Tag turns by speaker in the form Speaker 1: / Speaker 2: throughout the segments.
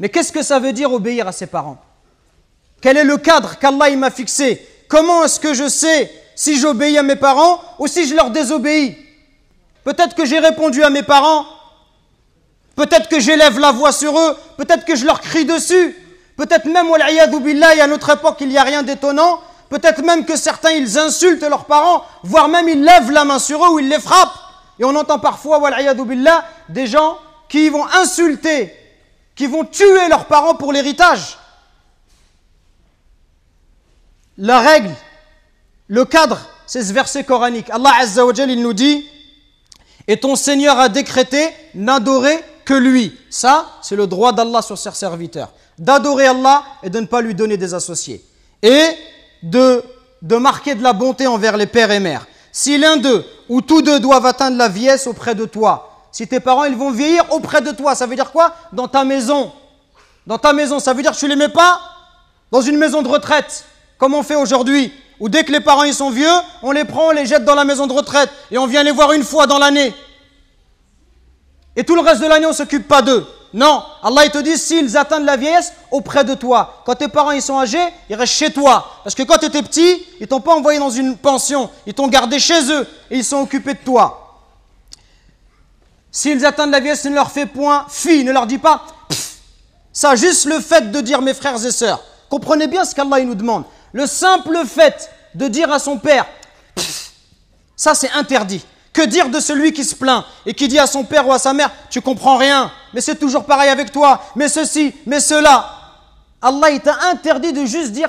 Speaker 1: Mais qu'est-ce que ça veut dire obéir à ses parents Quel est le cadre qu'Allah m'a fixé Comment est-ce que je sais si j'obéis à mes parents ou si je leur désobéis Peut-être que j'ai répondu à mes parents, peut-être que j'élève la voix sur eux, peut-être que je leur crie dessus, peut-être même, billah, et à notre époque, il n'y a rien d'étonnant, peut-être même que certains, ils insultent leurs parents, voire même ils lèvent la main sur eux ou ils les frappent. Et on entend parfois, billah, des gens qui vont insulter qui vont tuer leurs parents pour l'héritage. La règle, le cadre, c'est ce verset coranique. Allah Azza il nous dit Et ton Seigneur a décrété n'adorer que lui. Ça, c'est le droit d'Allah sur ses serviteurs. D'adorer Allah et de ne pas lui donner des associés. Et de, de marquer de la bonté envers les pères et mères. Si l'un d'eux ou tous deux doivent atteindre la vieillesse auprès de toi, si tes parents, ils vont vieillir auprès de toi, ça veut dire quoi Dans ta maison. Dans ta maison, ça veut dire que tu les mets pas dans une maison de retraite, comme on fait aujourd'hui, où dès que les parents ils sont vieux, on les prend, on les jette dans la maison de retraite et on vient les voir une fois dans l'année. Et tout le reste de l'année, on ne s'occupe pas d'eux. Non, Allah il te dit s'ils atteignent la vieillesse auprès de toi. Quand tes parents ils sont âgés, ils restent chez toi. Parce que quand tu étais petit, ils t'ont pas envoyé dans une pension, ils t'ont gardé chez eux et ils sont occupés de toi. S'ils atteignent la vieillesse, ne leur fait point fi, ne leur dis pas Ça, juste le fait de dire mes frères et sœurs, comprenez bien ce qu'Allah nous demande. Le simple fait de dire à son père, ça c'est interdit. Que dire de celui qui se plaint et qui dit à son père ou à sa mère, tu comprends rien, mais c'est toujours pareil avec toi, mais ceci, mais cela. Allah t'a interdit de juste dire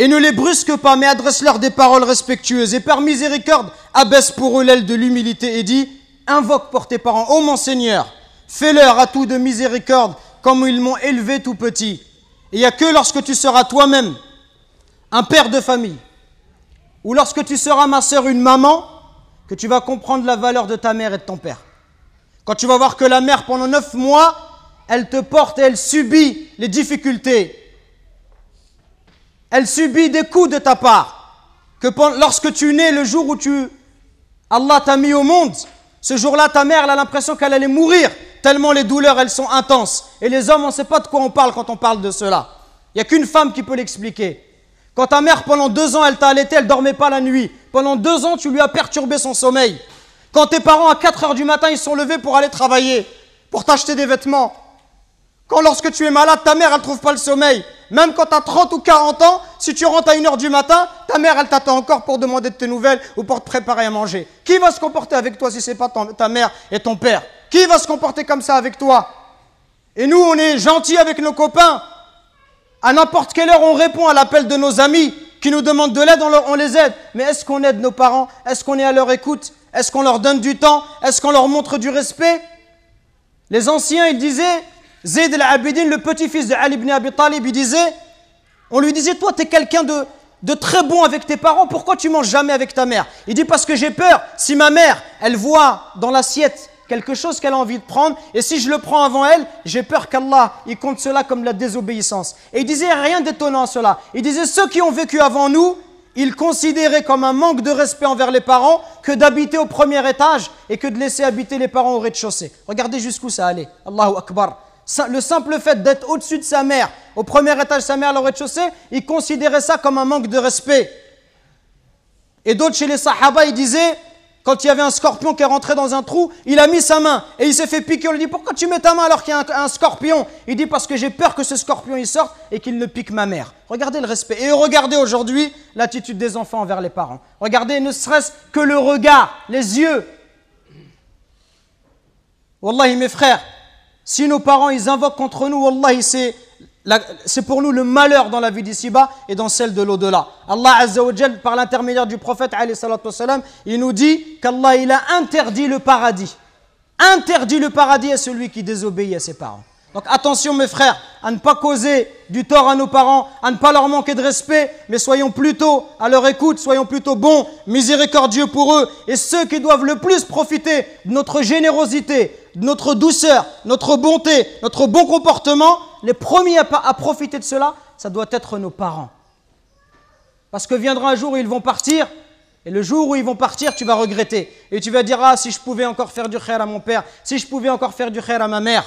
Speaker 1: et ne les brusque pas, mais adresse-leur des paroles respectueuses. Et par miséricorde, abaisse pour eux l'aile de l'humilité et dit invoque pour tes parents, ô mon Seigneur, fais-leur à tout de miséricorde, comme ils m'ont élevé tout petit. Et il n'y a que lorsque tu seras toi-même un père de famille, ou lorsque tu seras ma sœur, une maman, que tu vas comprendre la valeur de ta mère et de ton père. Quand tu vas voir que la mère, pendant neuf mois, elle te porte et elle subit les difficultés, elle subit des coups de ta part. Que lorsque tu nais, le jour où tu, Allah t'a mis au monde, ce jour-là, ta mère elle a l'impression qu'elle allait mourir, tellement les douleurs, elles sont intenses. Et les hommes, on ne sait pas de quoi on parle quand on parle de cela. Il n'y a qu'une femme qui peut l'expliquer. Quand ta mère, pendant deux ans, elle t'a allaité, elle ne dormait pas la nuit. Pendant deux ans, tu lui as perturbé son sommeil. Quand tes parents, à 4 heures du matin, ils sont levés pour aller travailler, pour t'acheter des vêtements, quand lorsque tu es malade, ta mère, elle ne trouve pas le sommeil. Même quand tu as 30 ou 40 ans, si tu rentres à 1h du matin, ta mère, elle t'attend encore pour demander de tes nouvelles ou pour te préparer à manger. Qui va se comporter avec toi si ce n'est pas ta mère et ton père Qui va se comporter comme ça avec toi Et nous, on est gentils avec nos copains. À n'importe quelle heure, on répond à l'appel de nos amis qui nous demandent de l'aide, on, les aide. Mais est-ce qu'on aide nos parents Est-ce qu'on est à leur écoute Est-ce qu'on leur donne du temps Est-ce qu'on leur montre du respect Les anciens, ils disaient, Zayd al-Abidin, le petit-fils de Ali ibn Abi Talib, il disait, on lui disait, toi, tu es quelqu'un de, de très bon avec tes parents, pourquoi tu manges jamais avec ta mère Il dit, parce que j'ai peur, si ma mère, elle voit dans l'assiette quelque chose qu'elle a envie de prendre, et si je le prends avant elle, j'ai peur qu'Allah, il compte cela comme la désobéissance. Et il disait, rien d'étonnant à cela. Il disait, ceux qui ont vécu avant nous, ils considéraient comme un manque de respect envers les parents que d'habiter au premier étage et que de laisser habiter les parents au rez-de-chaussée. Regardez jusqu'où ça allait. Allahu Akbar le simple fait d'être au-dessus de sa mère, au premier étage de sa mère, le rez-de-chaussée, il considérait ça comme un manque de respect. Et d'autres chez les Sahaba, ils disaient, quand il y avait un scorpion qui est rentré dans un trou, il a mis sa main et il s'est fait piquer. On lui dit Pourquoi tu mets ta main alors qu'il y a un, scorpion Il dit Parce que j'ai peur que ce scorpion il sorte et qu'il ne pique ma mère. Regardez le respect. Et regardez aujourd'hui l'attitude des enfants envers les parents. Regardez ne serait-ce que le regard, les yeux. Wallahi, mes frères, si nos parents, ils invoquent contre nous, Allah c'est pour nous le malheur dans la vie d'ici-bas et dans celle de l'au-delà. Allah Azzawajal, par l'intermédiaire du prophète, il nous dit qu'Allah il a interdit le paradis. Interdit le paradis à celui qui désobéit à ses parents. Donc attention mes frères, à ne pas causer du tort à nos parents, à ne pas leur manquer de respect, mais soyons plutôt à leur écoute, soyons plutôt bons, miséricordieux pour eux. Et ceux qui doivent le plus profiter de notre générosité, de notre douceur, notre bonté, notre bon comportement, les premiers à, profiter de cela, ça doit être nos parents. Parce que viendra un jour où ils vont partir, et le jour où ils vont partir, tu vas regretter. Et tu vas dire, ah, si je pouvais encore faire du khair à mon père, si je pouvais encore faire du khair à ma mère.